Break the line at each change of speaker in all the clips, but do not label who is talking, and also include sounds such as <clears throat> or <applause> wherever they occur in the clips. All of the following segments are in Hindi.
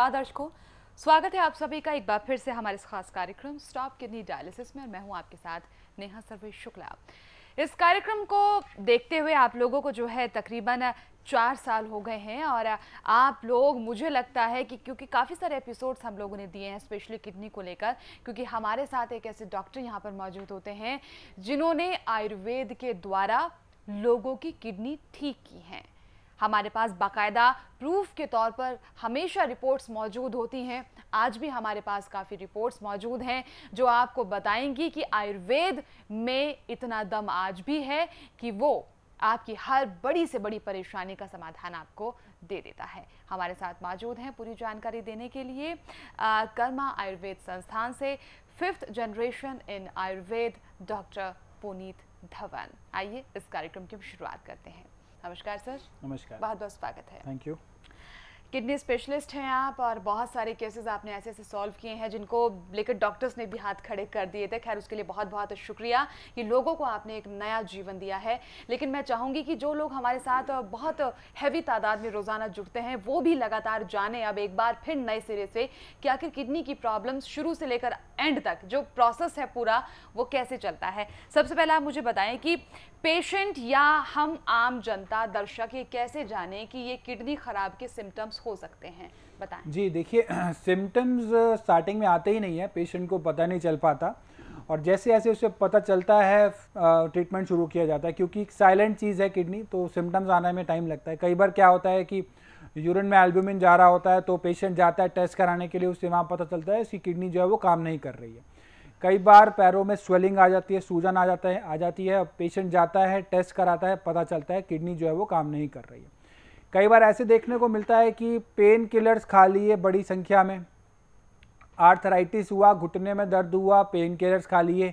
नमस्कार दर्शकों स्वागत है आप सभी का एक बार फिर से हमारे इस खास कार्यक्रम स्टॉप किडनी डायलिसिस में और मैं हूं आपके साथ नेहा सर्वे शुक्ला इस कार्यक्रम को देखते हुए आप लोगों को जो है तकरीबन चार साल हो गए हैं और आप लोग मुझे लगता है कि क्योंकि काफ़ी सारे एपिसोड्स हम लोगों ने दिए हैं स्पेशली किडनी को लेकर क्योंकि हमारे साथ एक ऐसे डॉक्टर यहाँ पर मौजूद होते हैं जिन्होंने आयुर्वेद के द्वारा लोगों की किडनी ठीक की हैं हमारे पास बाकायदा प्रूफ के तौर पर हमेशा रिपोर्ट्स मौजूद होती हैं आज भी हमारे पास काफ़ी रिपोर्ट्स मौजूद हैं जो आपको बताएंगी कि आयुर्वेद में इतना दम आज भी है कि वो आपकी हर बड़ी से बड़ी परेशानी का समाधान आपको दे देता है हमारे साथ मौजूद हैं पूरी जानकारी देने के लिए आ, कर्मा आयुर्वेद संस्थान से fifth generation in Ayurveda doctor Puneet Dhawan आइए इस कार्यक्रम की शुरुआत करते हैं नमस्कार सर नमस्कार बहुत बहुत स्वागत है थैंक यू किडनी स्पेशलिस्ट हैं आप और बहुत सारे केसेस आपने ऐसे ऐसे सॉल्व किए हैं जिनको लेकर डॉक्टर्स ने भी हाथ खड़े कर दिए थे खैर उसके लिए बहुत बहुत शुक्रिया कि लोगों को आपने एक नया जीवन दिया है लेकिन मैं चाहूँगी कि जो लोग हमारे साथ बहुत हैवी तादाद में रोज़ाना जुड़ते हैं वो भी लगातार जाने अब एक बार फिर नए सिरे से कि आखिर किडनी की प्रॉब्लम्स शुरू से लेकर एंड तक जो प्रोसेस है पूरा वो कैसे चलता है सबसे पहले आप मुझे बताएं कि पेशेंट या हम आम जनता दर्शक ये कैसे जाने कि ये किडनी खराब के सिम्टम्स हो सकते हैं बताएं
जी देखिए सिम्टम्स <clears throat> स्टार्टिंग uh, में आते ही नहीं है पेशेंट को पता नहीं चल पाता और जैसे जैसे उसे पता चलता है ट्रीटमेंट uh, शुरू किया जाता है क्योंकि साइलेंट चीज़ है किडनी तो सिम्टम्स आने में टाइम लगता है कई बार क्या होता है कि यूरिन में एल्ब्यूमिन जा रहा होता है तो पेशेंट जाता है टेस्ट कराने के लिए उससे वहाँ पता चलता है उसकी किडनी जो है वो काम नहीं कर रही है कई बार पैरों में स्वेलिंग आ जाती है सूजन आ जाता है आ जाती है पेशेंट जाता है टेस्ट कराता है पता चलता है किडनी जो है वो काम नहीं कर रही है कई बार ऐसे देखने को मिलता है कि पेन किलर्स खा लिए बड़ी संख्या में आर्थराइटिस हुआ घुटने में दर्द हुआ पेन किलर्स खा लिए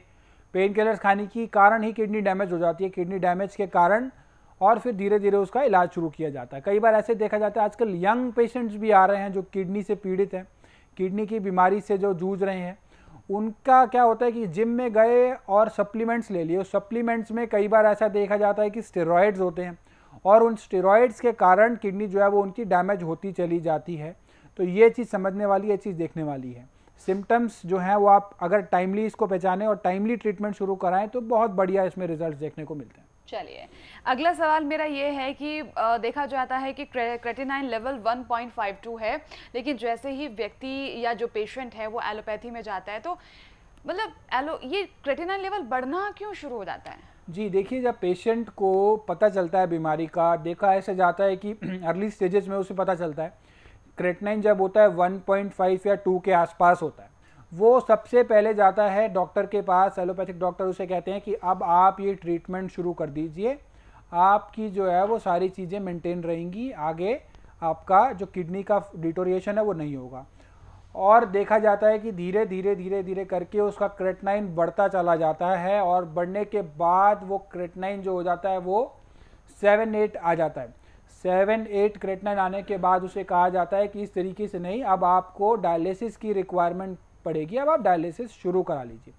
पेन किलर्स खाने की कारण ही किडनी डैमेज हो जाती है किडनी डैमेज के कारण और फिर धीरे धीरे उसका इलाज शुरू किया जाता है कई बार ऐसे देखा जाता है आजकल यंग पेशेंट्स भी आ रहे हैं जो किडनी से पीड़ित हैं किडनी की बीमारी से जो जूझ रहे हैं उनका क्या होता है कि जिम में गए और सप्लीमेंट्स ले लिए सप्लीमेंट्स में कई बार ऐसा देखा जाता है कि स्टेरॉइड्स होते हैं और उन स्टेरॉइड्स के कारण किडनी जो है वो उनकी डैमेज होती चली जाती है तो ये चीज़ समझने वाली ये चीज़ देखने वाली है सिम्टम्स जो हैं वो आप अगर टाइमली इसको पहचानें और टाइमली ट्रीटमेंट शुरू कराएं तो बहुत बढ़िया इसमें रिजल्ट देखने को मिलते हैं
चलिए अगला सवाल मेरा ये है कि आ, देखा जाता है कि क्रेटिनाइन लेवल 1.52 है लेकिन जैसे ही व्यक्ति या जो पेशेंट है वो एलोपैथी में जाता है तो मतलब एलो ये क्रेटिनाइन लेवल बढ़ना क्यों शुरू हो जाता है
जी देखिए जब पेशेंट को पता चलता है बीमारी का देखा ऐसे जाता है कि अर्ली <clears throat> स्टेजेस में उसे पता चलता है क्रेटिनाइन जब होता है वन या टू के आसपास होता है वो सबसे पहले जाता है डॉक्टर के पास एलोपैथिक डॉक्टर उसे कहते हैं कि अब आप ये ट्रीटमेंट शुरू कर दीजिए आपकी जो है वो सारी चीज़ें मेंटेन रहेंगी आगे आपका जो किडनी का डिटोरिएशन है वो नहीं होगा और देखा जाता है कि धीरे धीरे धीरे धीरे करके उसका क्रेटनाइन बढ़ता चला जाता है और बढ़ने के बाद वो क्रेटनाइन जो हो जाता है वो सेवन एट आ जाता है सेवन एट क्रेटनाइन आने के बाद उसे कहा जाता है कि इस तरीके से नहीं अब आपको डायलिसिस की रिक्वायरमेंट पड़ेगी अब आप डायलिसिस शुरू करा लीजिए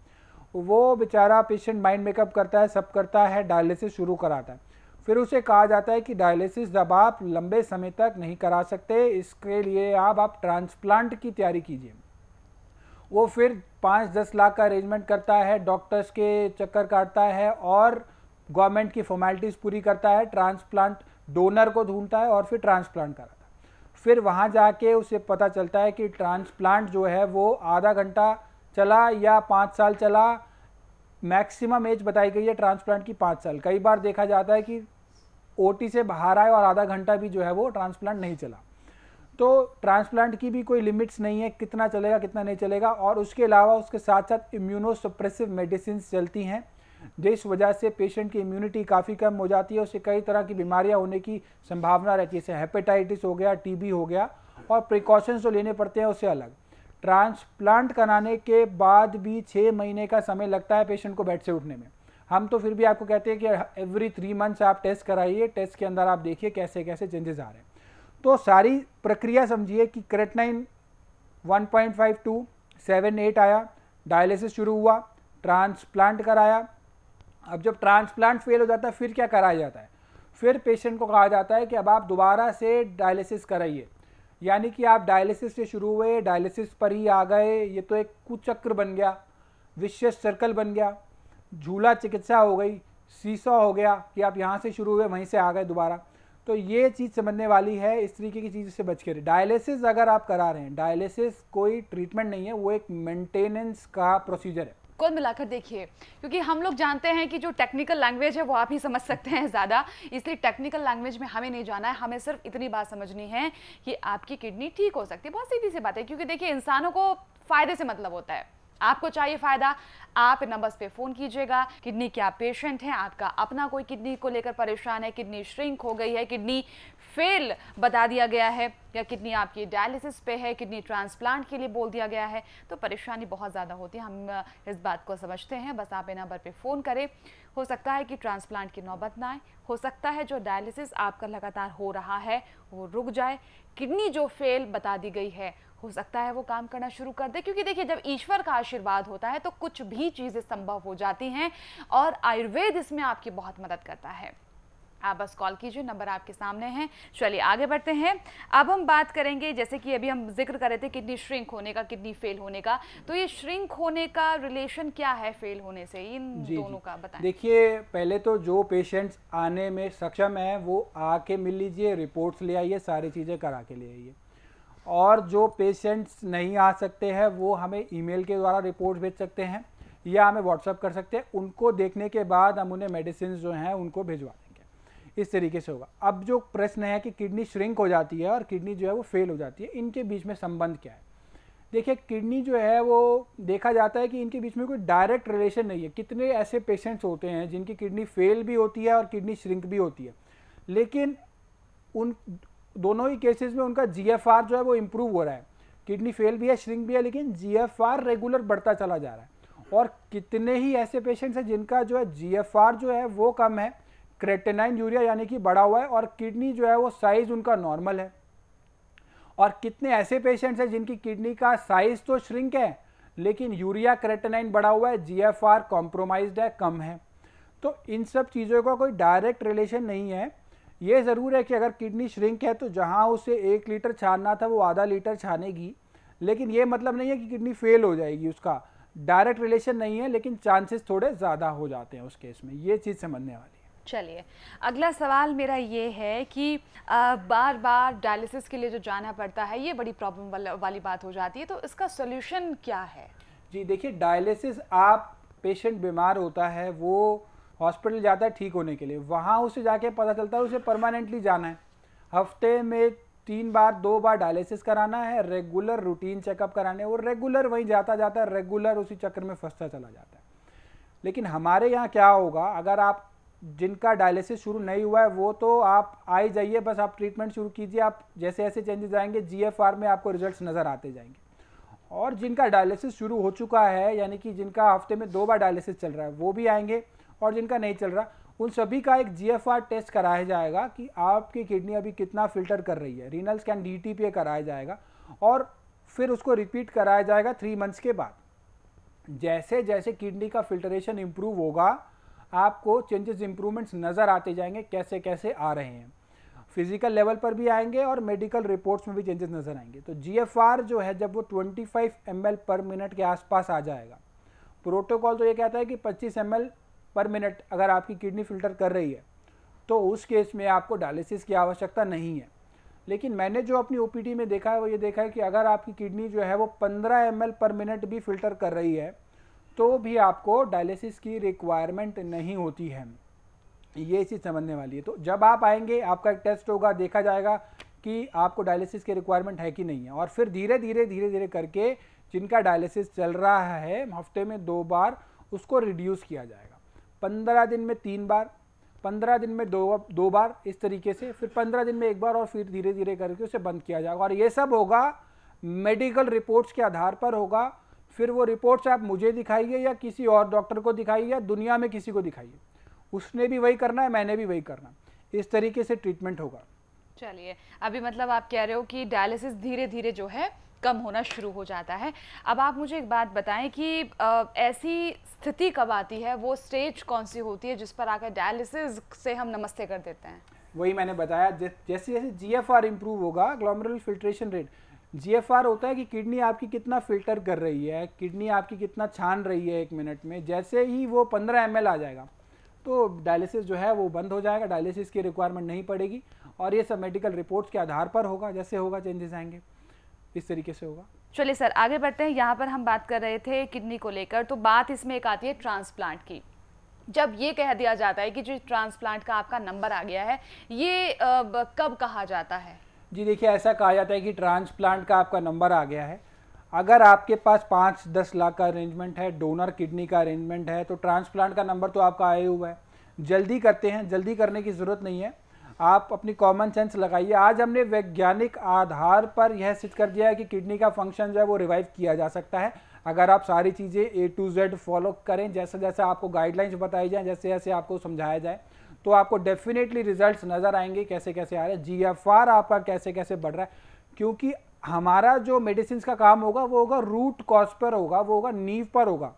वो बेचारा पेशेंट माइंड मेकअप करता है सब करता है डायलिसिस शुरू कराता है फिर उसे कहा जाता है कि डायलिसिस जब आप लंबे समय तक नहीं करा सकते इसके लिए आप आप ट्रांसप्लांट की तैयारी कीजिए वो फिर पाँच दस लाख का अरेंजमेंट करता है डॉक्टर्स के चक्कर काटता है और गवर्नमेंट की फॉर्मेलिटीज़ पूरी करता है ट्रांसप्लांट डोनर को ढूंढता है और फिर ट्रांसप्लांट कराता है फिर वहाँ जाके उसे पता चलता है कि ट्रांसप्लांट जो है वो आधा घंटा चला या पाँच साल चला मैक्सिमम एज बताई गई है ट्रांसप्लांट की पाँच साल कई बार देखा जाता है कि ओटी से बाहर आए और आधा घंटा भी जो है वो ट्रांसप्लांट नहीं चला तो ट्रांसप्लांट की भी कोई लिमिट्स नहीं है कितना चलेगा कितना नहीं चलेगा और उसके अलावा उसके साथ साथ इम्यूनोसप्रेसिव मेडिसिन चलती हैं जिस वजह से पेशेंट की इम्यूनिटी काफ़ी कम हो जाती है उससे कई तरह की बीमारियां होने की संभावना रहती है जैसे हेपेटाइटिस हो गया टीबी हो गया और प्रिकॉशंस जो लेने पड़ते हैं उससे अलग ट्रांसप्लांट कराने के बाद भी छः महीने का समय लगता है पेशेंट को बेड से उठने में हम तो फिर भी आपको कहते हैं कि एवरी थ्री मंथ्स आप टेस्ट कराइए टेस्ट के अंदर आप देखिए कैसे कैसे चेंजेस आ रहे हैं तो सारी प्रक्रिया समझिए कि क्रेटनाइन 1.52 7.8 आया डायलिसिस शुरू हुआ ट्रांसप्लांट कराया अब जब ट्रांसप्लांट फेल हो जाता है फिर क्या कराया जाता है फिर पेशेंट को कहा जाता है कि अब आप दोबारा से डायलिसिस कराइए यानी कि आप डायलिसिस से शुरू हुए डायलिसिस पर ही आ गए ये तो एक कुचक्र बन गया विशेष सर्कल बन गया झूला चिकित्सा हो गई सीसा हो गया कि आप यहाँ से शुरू हुए वहीं से आ गए दोबारा तो ये चीज़ समझने वाली है इस तरीके की चीज़ से बच के डायलिसिस अगर आप करा रहे हैं डायलिसिस कोई ट्रीटमेंट नहीं है वो एक मेंटेनेंस का प्रोसीजर है
कुल मिलाकर देखिए क्योंकि हम लोग जानते हैं कि जो टेक्निकल लैंग्वेज है वो आप ही समझ सकते हैं ज़्यादा इसलिए टेक्निकल लैंग्वेज में हमें नहीं जाना है हमें सिर्फ इतनी बात समझनी है कि आपकी किडनी ठीक हो सकती है बहुत सीधी सी बात है क्योंकि देखिए इंसानों को फ़ायदे से मतलब होता है आपको चाहिए फ़ायदा आप नंबर्स पे फ़ोन कीजिएगा किडनी के आप पेशेंट हैं आपका अपना कोई किडनी को लेकर परेशान है किडनी श्रिंक हो गई है किडनी फेल बता दिया गया है या किडनी आपकी डायलिसिस पे है किडनी ट्रांसप्लांट के लिए बोल दिया गया है तो परेशानी बहुत ज़्यादा होती है हम इस बात को समझते हैं बस आप इन नंबर पर फ़ोन करें हो सकता है कि ट्रांसप्लांट की नौबत ना आए हो सकता है जो डायलिसिस आपका लगातार हो रहा है वो रुक जाए किडनी जो फेल बता दी गई है हो सकता है वो काम करना शुरू कर दे क्योंकि देखिए जब ईश्वर का आशीर्वाद होता है तो कुछ भी चीज़ें संभव हो जाती हैं और आयुर्वेद इसमें आपकी बहुत मदद करता है आप बस कॉल कीजिए नंबर आपके सामने हैं चलिए आगे बढ़ते हैं अब हम बात करेंगे जैसे कि अभी हम जिक्र कर रहे थे किडनी श्रिंक होने का किडनी फेल होने का तो ये श्रिंक होने का रिलेशन क्या है फेल होने से इन जी, दोनों का बताएं
देखिए पहले तो जो पेशेंट्स आने में सक्षम है वो आके मिल लीजिए रिपोर्ट्स ले आइए सारी चीज़ें करा के ले आइए और जो पेशेंट्स नहीं आ सकते हैं वो हमें ई के द्वारा रिपोर्ट भेज सकते हैं या हमें व्हाट्सअप कर सकते हैं उनको देखने के बाद हम उन्हें मेडिसिन जो हैं उनको भिजवा दें इस तरीके से होगा अब जो प्रश्न है कि किडनी श्रिंक हो जाती है और किडनी जो है वो फेल हो जाती है इनके बीच में संबंध क्या है देखिए किडनी जो है वो देखा जाता है कि इनके बीच में कोई डायरेक्ट रिलेशन नहीं है कितने ऐसे पेशेंट्स होते हैं जिनकी किडनी फेल भी होती है और किडनी श्रिंक भी होती है लेकिन उन दोनों ही केसेस में उनका जी जो है वो इम्प्रूव हो रहा है किडनी फेल भी है श्रिंक भी है लेकिन जी रेगुलर बढ़ता चला जा रहा है और कितने ही ऐसे पेशेंट्स हैं जिनका जो है जी जो है वो कम है क्रेटेनाइन यूरिया यानी कि बढ़ा हुआ है और किडनी जो है वो साइज उनका नॉर्मल है और कितने ऐसे पेशेंट्स हैं जिनकी किडनी का साइज तो श्रिंक है लेकिन यूरिया क्रेटेनाइन बढ़ा हुआ है जी एफ आर कॉम्प्रोमाइज है कम है तो इन सब चीज़ों का कोई डायरेक्ट रिलेशन नहीं है ये ज़रूर है कि अगर किडनी श्रिंक है तो जहाँ उसे एक लीटर छानना था वो आधा लीटर छानेगी लेकिन ये मतलब नहीं है कि किडनी फेल हो जाएगी उसका डायरेक्ट रिलेशन नहीं है लेकिन चांसेस थोड़े ज़्यादा हो जाते हैं उस केस में ये चीज़ समझने वाली
चलिए अगला सवाल मेरा ये है कि बार बार डायलिसिस के लिए जो जाना पड़ता है ये बड़ी प्रॉब्लम वाली बात हो जाती है तो इसका सोल्यूशन क्या है
जी देखिए डायलिसिस आप पेशेंट बीमार होता है वो हॉस्पिटल जाता है ठीक होने के लिए वहाँ उसे जाके पता चलता है उसे परमानेंटली जाना है हफ्ते में तीन बार दो बार डायलिसिस कराना है रेगुलर रूटीन चेकअप कराने और रेगुलर वहीं जाता जाता है रेगुलर उसी चक्कर में फंसता चला जाता है लेकिन हमारे यहाँ क्या होगा अगर आप जिनका डायलिसिस शुरू नहीं हुआ है वो तो आप आ ही जाइए बस आप ट्रीटमेंट शुरू कीजिए आप जैसे ऐसे चेंजेस आएंगे जीएफआर में आपको रिजल्ट्स नज़र आते जाएंगे और जिनका डायलिसिस शुरू हो चुका है यानी कि जिनका हफ्ते में दो बार डायलिसिस चल रहा है वो भी आएंगे और जिनका नहीं चल रहा उन सभी का एक जी टेस्ट कराया जाएगा कि आपकी किडनी अभी कितना फिल्टर कर रही है रीनल स्कैन डी टी कराया जाएगा और फिर उसको रिपीट कराया जाएगा थ्री मंथ्स के बाद जैसे जैसे किडनी का फिल्टरेशन इम्प्रूव होगा आपको चेंजेस इंप्रूवमेंट्स नज़र आते जाएंगे कैसे कैसे आ रहे हैं फिजिकल लेवल पर भी आएंगे और मेडिकल रिपोर्ट्स में भी चेंजेस नज़र आएंगे तो जी जो है जब वो 25 फाइव पर मिनट के आसपास आ जाएगा प्रोटोकॉल तो ये कहता है कि 25 एम पर मिनट अगर आपकी किडनी फिल्टर कर रही है तो उस केस में आपको डायलिसिस की आवश्यकता नहीं है लेकिन मैंने जो अपनी ओ में देखा है वो ये देखा है कि अगर आपकी किडनी जो है वो 15 एम पर मिनट भी फिल्टर कर रही है तो भी आपको डायलिसिस की रिक्वायरमेंट नहीं होती है ये चीज़ समझने वाली है तो जब आप आएंगे आपका एक टेस्ट होगा देखा जाएगा कि आपको डायलिसिस की रिक्वायरमेंट है कि नहीं है और फिर धीरे धीरे धीरे धीरे करके जिनका डायलिसिस चल रहा है हफ्ते में दो बार उसको रिड्यूस किया जाएगा पंद्रह दिन में तीन बार पंद्रह दिन में दो दो बार इस तरीके से फिर पंद्रह दिन में एक बार और फिर धीरे धीरे करके उसे बंद किया जाएगा और ये सब होगा मेडिकल रिपोर्ट्स के आधार पर होगा फिर वो रिपोर्ट्स आप मुझे दिखाइए या किसी और डॉक्टर को दिखाइए या दुनिया में किसी को दिखाइए उसने भी वही करना है मैंने भी वही करना इस तरीके से ट्रीटमेंट होगा
चलिए अभी मतलब आप कह रहे हो कि डायलिसिस धीरे धीरे जो है कम होना शुरू हो जाता है अब आप मुझे एक बात बताएं कि आ, ऐसी स्थिति कब आती है वो स्टेज कौन सी होती है जिस पर आकर डायलिसिस से हम नमस्ते कर देते हैं
वही मैंने बताया जैसे जैसे जी एफ आर इम्प्रूव होगा ग्लोमरल फिल्ट्रेशन रेट जीएफआर होता है कि किडनी आपकी कितना फिल्टर कर रही है किडनी आपकी कितना छान रही है एक मिनट में जैसे ही वो पंद्रह एम आ जाएगा तो डायलिसिस जो है वो बंद हो जाएगा डायलिसिस की रिक्वायरमेंट नहीं पड़ेगी और ये सब मेडिकल रिपोर्ट्स के आधार पर होगा जैसे होगा चेंजेस आएंगे इस तरीके से होगा
चलिए सर आगे बढ़ते हैं यहाँ पर हम बात कर रहे थे किडनी को लेकर तो बात इसमें एक आती है ट्रांसप्लांट की जब ये कह दिया जाता है कि जो ट्रांसप्लांट का आपका नंबर आ गया है ये कब कहा जाता है
जी देखिए ऐसा कहा जाता है कि ट्रांसप्लांट का आपका नंबर आ गया है अगर आपके पास पाँच दस लाख का अरेंजमेंट है डोनर किडनी का अरेंजमेंट है तो ट्रांसप्लांट का नंबर तो आपका आया हुआ है जल्दी करते हैं जल्दी करने की ज़रूरत नहीं है आप अपनी कॉमन सेंस लगाइए आज हमने वैज्ञानिक आधार पर यह सिद्ध कर दिया है कि किडनी का फंक्शन जो है वो रिवाइव किया जा सकता है अगर आप सारी चीज़ें ए टू जेड फॉलो करें जैसे जैसे आपको गाइडलाइंस बताई जाए जैसे जैसे आपको समझाया जाए तो आपको डेफिनेटली रिजल्ट्स नज़र आएंगे कैसे कैसे आ रहे हैं जी आपका कैसे कैसे बढ़ रहा है क्योंकि हमारा जो मेडिसिन का काम होगा वो होगा रूट कॉज पर होगा वो होगा नीव पर होगा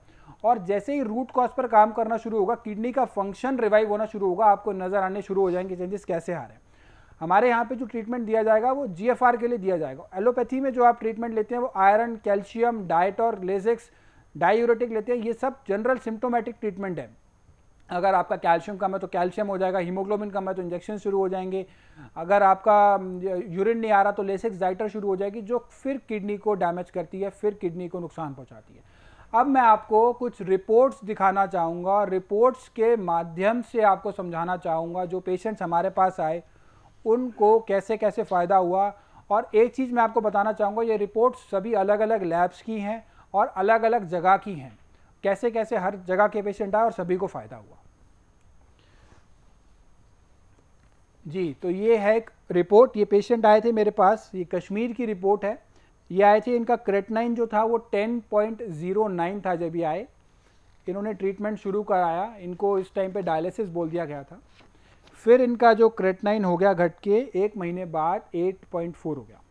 और जैसे ही रूट कॉज पर काम करना शुरू होगा किडनी का फंक्शन रिवाइव होना शुरू होगा आपको नज़र आने शुरू हो जाएंगे चेंजेस कैसे आ रहे हैं हमारे यहाँ पे जो ट्रीटमेंट दिया जाएगा वो जी के लिए दिया जाएगा एलोपैथी में जो आप ट्रीटमेंट लेते हैं वो आयरन कैल्शियम डाइट और लेजेक्स डायूरेटिक लेते हैं ये सब जनरल सिम्टोमेटिक ट्रीटमेंट है अगर आपका कैल्शियम कम है तो कैल्शियम हो जाएगा हीमोग्लोबिन कम है तो इंजेक्शन शुरू हो जाएंगे अगर आपका यूरिन नहीं आ रहा तो लेसिक जाइटर शुरू हो जाएगी जो फिर किडनी को डैमेज करती है फिर किडनी को नुकसान पहुंचाती है अब मैं आपको कुछ रिपोर्ट्स दिखाना चाहूँगा रिपोर्ट्स के माध्यम से आपको समझाना चाहूँगा जो पेशेंट्स हमारे पास आए उनको कैसे कैसे फ़ायदा हुआ और एक चीज़ मैं आपको बताना चाहूँगा ये रिपोर्ट्स सभी अलग अलग लैब्स की हैं और अलग अलग जगह की हैं कैसे कैसे हर जगह के पेशेंट आए और सभी को फ़ायदा हुआ जी तो ये है एक रिपोर्ट ये पेशेंट आए थे मेरे पास ये कश्मीर की रिपोर्ट है ये आए थे इनका क्रेटनाइन जो था वो 10.09 था जब ये आए इन्होंने ट्रीटमेंट शुरू कराया इनको इस टाइम पे डायलिसिस बोल दिया गया था फिर इनका जो क्रेटनाइन हो गया घट के एक महीने बाद 8.4 हो गया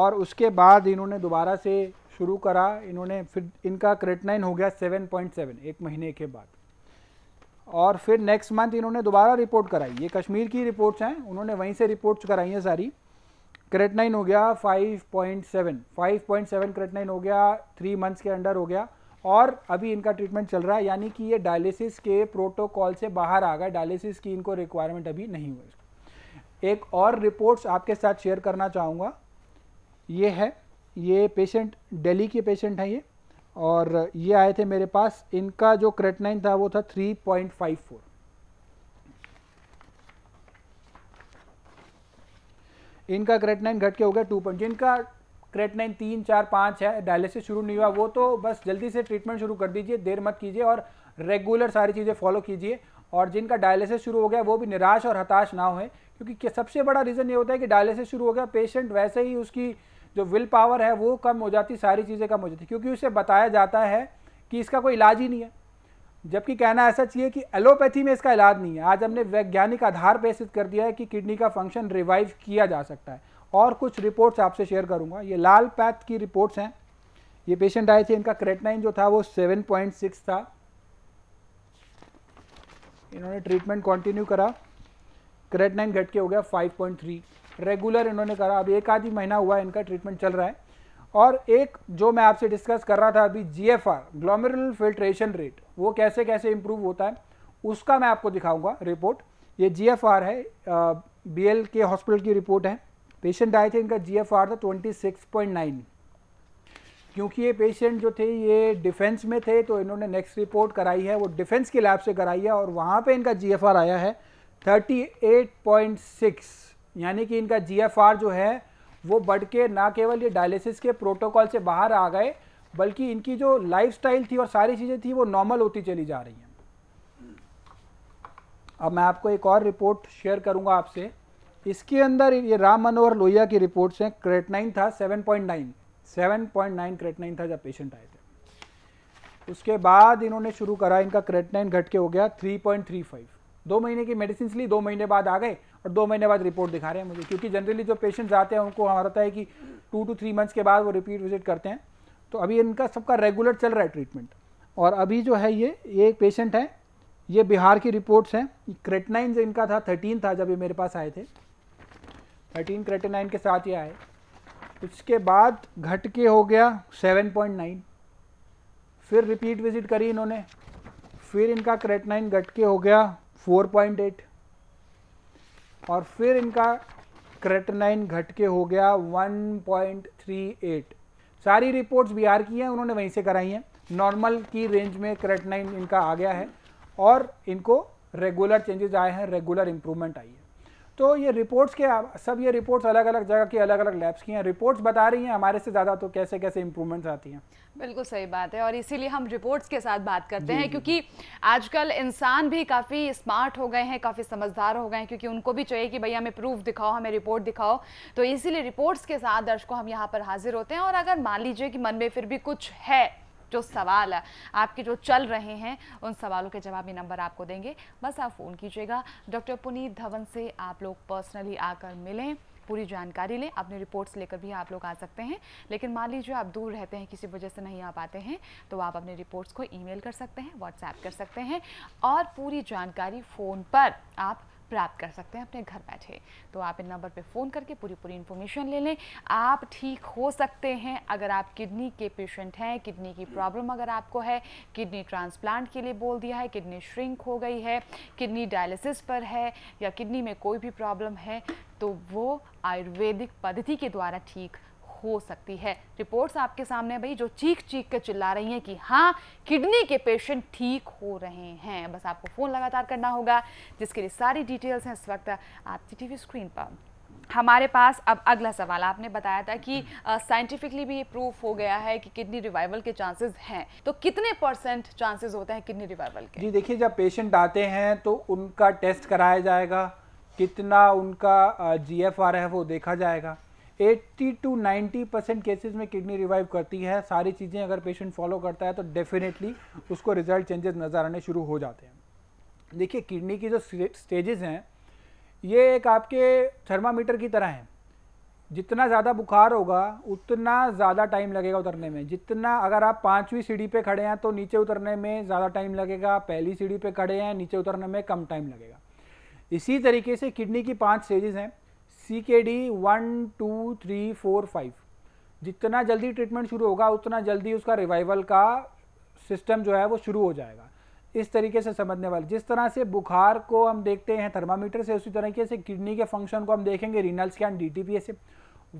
और उसके बाद इन्होंने दोबारा से शुरू करा इन्होंने फिर इनका क्रेटनाइन हो गया सेवन एक महीने के बाद और फिर नेक्स्ट मंथ इन्होंने दोबारा रिपोर्ट कराई ये कश्मीर की रिपोर्ट्स हैं उन्होंने वहीं से रिपोर्ट्स कराई हैं सारी क्रेटनाइन हो गया 5.7 5.7 क्रेटनाइन हो गया थ्री मंथ्स के अंडर हो गया और अभी इनका ट्रीटमेंट चल रहा है यानी कि ये डायलिसिस के प्रोटोकॉल से बाहर आ गए डायलिसिस की इनको रिक्वायरमेंट अभी नहीं हुई एक और रिपोर्ट्स आपके साथ शेयर करना चाहूँगा ये है ये पेशेंट डेली के पेशेंट हैं ये और ये आए थे मेरे पास इनका जो क्रेटनाइन था वो था 3.54 इनका क्रेटनाइन घट के हो गया टू पॉइंट जिनका क्रेटनाइन तीन चार पाँच है डायलिसिस शुरू नहीं हुआ वो तो बस जल्दी से ट्रीटमेंट शुरू कर दीजिए देर मत कीजिए और रेगुलर सारी चीज़ें फॉलो कीजिए और जिनका डायलिसिस शुरू हो गया वो भी निराश और हताश ना हो क्योंकि सबसे बड़ा रीज़न ये होता है कि डायलिसिस शुरू हो गया पेशेंट वैसे ही उसकी जो विल पावर है वो कम हो जाती सारी चीज़ें कम हो जाती क्योंकि उसे बताया जाता है कि इसका कोई इलाज ही नहीं है जबकि कहना ऐसा चाहिए कि एलोपैथी में इसका इलाज नहीं है आज हमने वैज्ञानिक आधार पर सिद्ध कर दिया है कि किडनी का फंक्शन रिवाइव किया जा सकता है और कुछ रिपोर्ट्स आपसे शेयर करूंगा ये लाल पैथ की रिपोर्ट्स हैं ये पेशेंट आए थे इनका क्रेटनाइन जो था वो 7.6 था इन्होंने ट्रीटमेंट कंटिन्यू करा क्रेटनाइन घट के हो गया 5.3 रेगुलर इन्होंने करा अभी एक आधी महीना हुआ इनका ट्रीटमेंट चल रहा है और एक जो मैं आपसे डिस्कस कर रहा था अभी G F R filtration rate वो कैसे कैसे इम्प्रूव होता है उसका मैं आपको दिखाऊंगा रिपोर्ट ये जी एफ आर है बी एल के हॉस्पिटल की रिपोर्ट है पेशेंट आए थे इनका जी एफ आर था ट्वेंटी सिक्स पॉइंट नाइन क्योंकि ये पेशेंट जो थे ये डिफेंस में थे तो इन्होंने नेक्स्ट रिपोर्ट कराई है वो डिफेंस के लैब से कराई है और वहाँ पे इनका जीएफआर आया है यानी कि इनका जी जो है वो बढ़ के ना केवल ये डायलिसिस के प्रोटोकॉल से बाहर आ गए बल्कि इनकी जो लाइफस्टाइल थी और सारी चीज़ें थी वो नॉर्मल होती चली जा रही हैं अब मैं आपको एक और रिपोर्ट शेयर करूंगा आपसे इसके अंदर ये राम मनोहर लोहिया की रिपोर्ट्स हैं क्रेटनाइन था 7.9 7.9 क्रेटनाइन था जब पेशेंट आए थे उसके बाद इन्होंने शुरू करा इनका क्रेटनाइन घट के हो गया 3.35 दो महीने की मेडिसिन ली दो महीने बाद आ गए और दो महीने बाद रिपोर्ट दिखा रहे हैं मुझे क्योंकि जनरली जो पेशेंट्स आते हैं उनको हमारा होता है कि टू टू थ्री मंथ्स के बाद वो रिपीट विजिट करते हैं तो अभी इनका सबका रेगुलर चल रहा है ट्रीटमेंट और अभी जो है ये ये एक पेशेंट है ये बिहार की रिपोर्ट्स हैं क्रेटनाइन जो इनका था थर्टीन था जब ये मेरे पास आए थे थर्टीन क्रेटनाइन के साथ ये आए उसके बाद घट के हो गया सेवन पॉइंट नाइन फिर रिपीट विजिट करी इन्होंने फिर इनका क्रेटनाइन घट के हो गया 4.8 और फिर इनका क्रेटनाइन घट के हो गया 1.38 सारी रिपोर्ट्स बिहार की हैं उन्होंने वहीं से कराई हैं नॉर्मल की रेंज में क्रेटनाइन इनका आ गया है और इनको रेगुलर चेंजेस आए हैं रेगुलर इंप्रूवमेंट आई है तो ये रिपोर्ट्स के सब ये रिपोर्ट्स अलग अलग जगह की अलग अलग लैब्स की हैं रिपोर्ट्स बता रही हैं हमारे से ज़्यादा तो कैसे कैसे इम्प्रूवमेंट्स आती हैं
बिल्कुल सही बात है और इसीलिए हम रिपोर्ट्स के साथ बात करते हैं क्योंकि आजकल इंसान भी काफ़ी स्मार्ट हो गए हैं काफ़ी समझदार हो गए हैं क्योंकि उनको भी चाहिए कि भैया हमें प्रूफ दिखाओ हमें रिपोर्ट दिखाओ तो इसीलिए रिपोर्ट्स के साथ दर्शकों हम यहाँ पर हाजिर होते हैं और अगर मान लीजिए कि मन में फिर भी कुछ है जो सवाल आपके जो चल रहे हैं उन सवालों के जवाबी नंबर आपको देंगे बस आप फ़ोन कीजिएगा डॉक्टर पुनीत धवन से आप लोग पर्सनली आकर मिलें पूरी जानकारी लें अपनी रिपोर्ट्स लेकर भी आप लोग आ सकते हैं लेकिन मान लीजिए आप दूर रहते हैं किसी वजह से नहीं आ पाते हैं तो आप अपनी रिपोर्ट्स को ईमेल कर सकते हैं व्हाट्सएप कर सकते हैं और पूरी जानकारी फ़ोन पर आप प्राप्त कर सकते हैं अपने घर बैठे तो आप इन नंबर पे फ़ोन करके पूरी पूरी इन्फॉर्मेशन ले लें आप ठीक हो सकते हैं अगर आप किडनी के पेशेंट हैं किडनी की प्रॉब्लम अगर आपको है किडनी ट्रांसप्लांट के लिए बोल दिया है किडनी श्रिंक हो गई है किडनी डायलिसिस पर है या किडनी में कोई भी प्रॉब्लम है तो वो आयुर्वेदिक पद्धति के द्वारा ठीक हो सकती है रिपोर्ट्स आपके सामने भाई जो चीख चीख के चिल्ला रही हैं कि हाँ किडनी के पेशेंट ठीक हो रहे हैं बस आपको फ़ोन लगातार करना होगा जिसके लिए सारी डिटेल्स हैं इस वक्त आपकी टीवी स्क्रीन पर हमारे पास अब अगला सवाल आपने बताया था कि साइंटिफिकली भी ये प्रूफ हो गया है कि किडनी रिवाइवल के चांसेस हैं तो कितने परसेंट चांसेस होते हैं किडनी रिवाइवल
के जी देखिए जब पेशेंट आते हैं तो उनका टेस्ट कराया जाएगा कितना उनका जी एफ आर है वो देखा जाएगा eighty to ninety percent cases में किडनी रिवाइव करती है सारी चीज़ें अगर पेशेंट फॉलो करता है तो डेफिनेटली उसको रिजल्ट चेंजेस नज़र आने शुरू हो जाते हैं देखिए किडनी की जो स्टेजेस हैं ये एक आपके थर्मामीटर की तरह हैं जितना ज़्यादा बुखार होगा उतना ज़्यादा टाइम लगेगा उतरने में जितना अगर आप पाँचवीं सीढ़ी पे खड़े हैं तो नीचे उतरने में ज़्यादा टाइम लगेगा पहली सीढ़ी पे खड़े हैं नीचे उतरने में कम टाइम लगेगा इसी तरीके से किडनी की पांच स्टेजेस हैं C K D one two three four five जितना जल्दी ट्रीटमेंट शुरू होगा उतना जल्दी उसका रिवाइवल का सिस्टम जो है वो शुरू हो जाएगा इस तरीके से समझने वाले जिस तरह से बुखार को हम देखते हैं थर्मामीटर से उसी तरीके से किडनी के फंक्शन को हम देखेंगे रीनल स्कैन डी से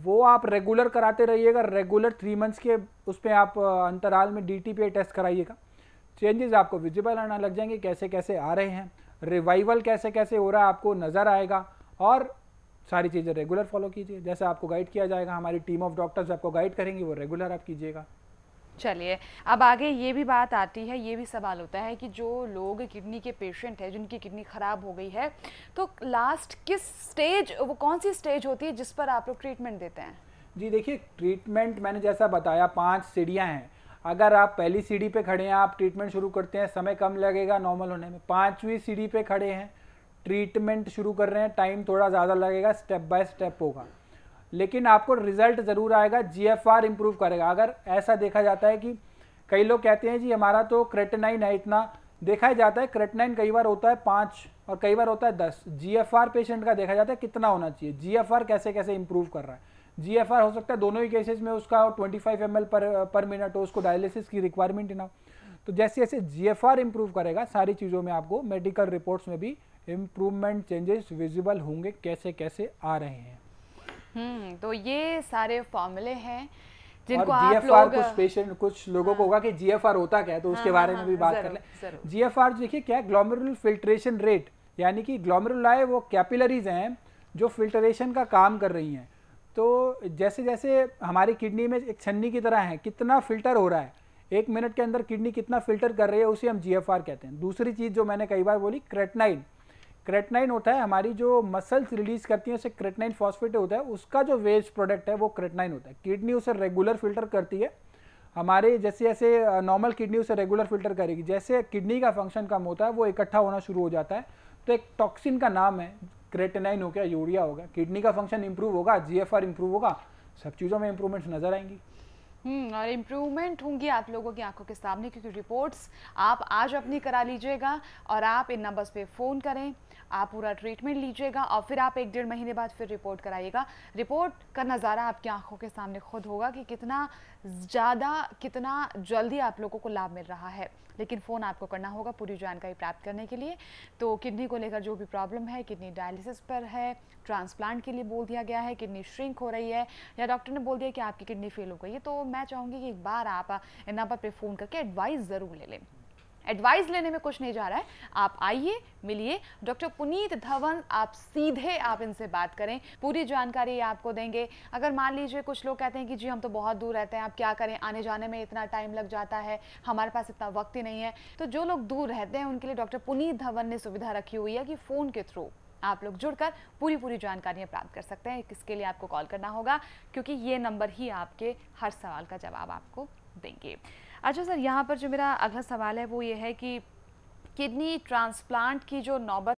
वो आप रेगुलर कराते रहिएगा रेगुलर थ्री मंथ्स के उस पर आप अंतराल में डी टेस्ट कराइएगा चेंजेस आपको विजिबल आना लग जाएंगे कैसे कैसे आ रहे हैं रिवाइवल कैसे कैसे हो रहा है आपको नज़र आएगा और सारी चीज़ें रेगुलर फॉलो कीजिए जैसे आपको गाइड किया जाएगा हमारी टीम ऑफ डॉक्टर्स आपको गाइड करेंगी वो रेगुलर आप कीजिएगा
चलिए अब आगे ये भी बात आती है ये भी सवाल होता है कि जो लोग किडनी के पेशेंट हैं जिनकी किडनी ख़राब हो गई है तो लास्ट किस स्टेज वो कौन सी स्टेज होती है जिस पर आप लोग ट्रीटमेंट देते हैं
जी देखिए ट्रीटमेंट मैंने जैसा बताया पाँच सीढ़ियाँ हैं अगर आप पहली सीढ़ी पे खड़े हैं आप ट्रीटमेंट शुरू करते हैं समय कम लगेगा नॉर्मल होने में पाँचवीं सीढ़ी पे खड़े हैं ट्रीटमेंट शुरू कर रहे हैं टाइम थोड़ा ज़्यादा लगेगा स्टेप बाय स्टेप होगा लेकिन आपको रिजल्ट ज़रूर आएगा जी एफ आर इम्प्रूव करेगा अगर ऐसा देखा जाता है कि कई लोग कहते हैं जी हमारा तो क्रेटनाइन है इतना देखा जाता है क्रेटनाइन कई बार होता है पाँच और कई बार होता है दस जी एफ आर पेशेंट का देखा जाता है कितना होना चाहिए जी एफ आर कैसे कैसे इंप्रूव कर रहा है जी एफ आर हो सकता है दोनों ही केसेज में उसका ट्वेंटी फाइव एम एल पर पर मिनट हो उसको डायलिसिस की रिक्वायरमेंट ना तो जैसे जैसे जी एफ आर इंप्रूव करेगा सारी चीज़ों में आपको मेडिकल रिपोर्ट्स में भी इम्प्रूवमेंट चेंजेस विजिबल होंगे कैसे कैसे आ रहे हैं
हम्म तो ये सारे फॉर्मूले हैं जिनको और जीएफआर कुछ
पेशेंट कुछ लोगों हाँ, को होगा कि जीएफआर होता क्या है तो हाँ, उसके बारे हाँ, में भी बात कर एफ जीएफआर देखिए क्या है ग्लोमेरुल फिल्ट्रेशन रेट यानी कि ग्लोमेरुलाए वो कैपिलरीज हैं जो फिल्ट्रेशन का काम कर रही हैं तो जैसे जैसे हमारी किडनी में एक छन्नी की तरह है कितना फिल्टर हो रहा है एक मिनट के अंदर किडनी कितना फिल्टर कर रही है उसे हम जीएफआर कहते हैं दूसरी चीज़ जो मैंने कई बार बोली क्रेटनाइन क्रेटनाइन होता है हमारी जो मसल्स रिलीज करती हैं उसे क्रेटनाइन फॉस्फेट होता है उसका जो वेस्ट प्रोडक्ट है वो क्रेटनाइन होता है किडनी उसे रेगुलर फिल्टर करती है हमारे जैसे जैसे नॉर्मल किडनी उसे रेगुलर फिल्टर करेगी जैसे किडनी का फंक्शन कम होता है वो इकट्ठा होना शुरू हो जाता है तो एक टॉक्सिन का नाम है क्रेटनाइन हो गया यूरिया हो गया किडनी का फंक्शन इंप्रूव होगा जी इंप्रूव होगा सब चीज़ों में इंप्रूवमेंट्स नजर आएंगी
हम्म, और इम्प्रूवमेंट होंगी आप लोगों की आंखों के सामने क्योंकि रिपोर्ट्स आप आज अपनी करा लीजिएगा और आप इन नंबर्स पे फ़ोन करें आप पूरा ट्रीटमेंट लीजिएगा और फिर आप एक डेढ़ महीने बाद फिर रिपोर्ट कराइएगा रिपोर्ट का नज़ारा आपकी आंखों के सामने खुद होगा कि कितना ज़्यादा कितना जल्दी आप लोगों को लाभ मिल रहा है लेकिन फ़ोन आपको करना होगा पूरी जानकारी प्राप्त करने के लिए तो किडनी को लेकर जो भी प्रॉब्लम है किडनी डायलिसिस पर है ट्रांसप्लांट के लिए बोल दिया गया है किडनी श्रिंक हो रही है या डॉक्टर ने बोल दिया कि आपकी किडनी फेल हो गई है तो मैं चाहूँगी कि एक बार आप इन नंबर पर फ़ोन करके एडवाइस ज़रूर ले लें एडवाइस लेने में कुछ नहीं जा रहा है आप आइए मिलिए डॉक्टर पुनीत धवन आप सीधे आप इनसे बात करें पूरी जानकारी आपको देंगे अगर मान लीजिए कुछ लोग कहते हैं कि जी हम तो बहुत दूर रहते हैं आप क्या करें आने जाने में इतना टाइम लग जाता है हमारे पास इतना वक्त ही नहीं है तो जो लोग दूर रहते हैं उनके लिए डॉक्टर पुनीत धवन ने सुविधा रखी हुई है कि फ़ोन के थ्रू आप लोग जुड़कर पूरी पूरी जानकारियाँ प्राप्त कर सकते हैं किसके लिए आपको कॉल करना होगा क्योंकि ये नंबर ही आपके हर सवाल का जवाब आपको देंगे अच्छा सर यहाँ पर जो मेरा अगला सवाल है वो ये है कि किडनी ट्रांसप्लांट की जो नौबत